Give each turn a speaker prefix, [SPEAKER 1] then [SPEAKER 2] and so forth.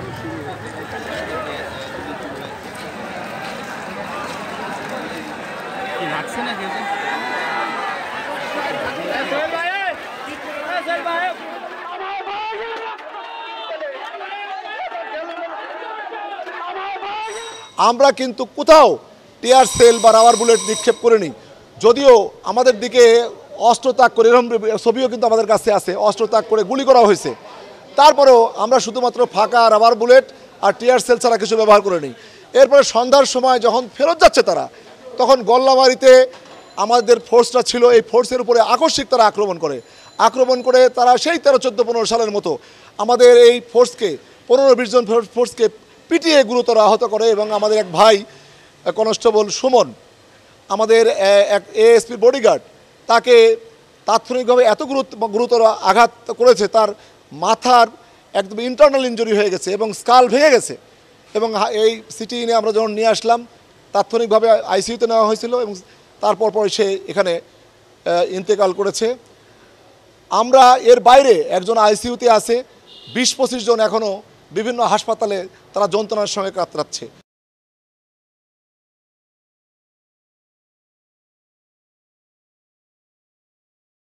[SPEAKER 1] আমরা
[SPEAKER 2] কিন্তু কোথাও টিয়ার সেল বা রাবার বুলেট নিক্ষেপ করিনি যদিও আমাদের দিকে অস্ত্র তাক করে এরকম ছবিও কিন্তু আমাদের কাছে আছে অস্ত্র তাক করে গুলি করা হয়েছে তারপরেও আমরা শুধুমাত্র ফাঁকা রাবার বুলেট আর টিয়ার সেল ছাড়া কিছু ব্যবহার করে নিই এরপরে সন্ধ্যার সময় যখন ফেরত যাচ্ছে তারা তখন গল্লাবাড়িতে আমাদের ফোর্সটা ছিল এই ফোর্সের উপরে আকস্মিক তারা আক্রমণ করে আক্রমণ করে তারা সেই তেরো চোদ্দো পনেরো সালের মতো আমাদের এই ফোর্সকে পনেরো বিশ জন ফোর্সকে পিটিয়ে গুরুতর আহত করে এবং আমাদের এক ভাই কনস্টেবল সুমন আমাদের এক এএসপি বডিগার্ড তাকে তাৎক্ষণিকভাবে এত গুরুত্ব গুরুতর আঘাত করেছে তার মাথার একদম ইন্টারনাল ইঞ্জুরি হয়ে গেছে এবং স্কাল ভেঙে গেছে এবং এই সিটি নিয়ে আমরা যখন নিয়ে আসলাম তাৎক্ষণিকভাবে আইসিইউতে নেওয়া হয়েছিল এবং তারপর পরে সে এখানে ইন্তেকাল করেছে আমরা এর বাইরে একজন আইসিইউতে আছে বিশ পঁচিশ জন এখনও বিভিন্ন হাসপাতালে তারা যন্ত্রণার সঙ্গে কাতরাচ্ছে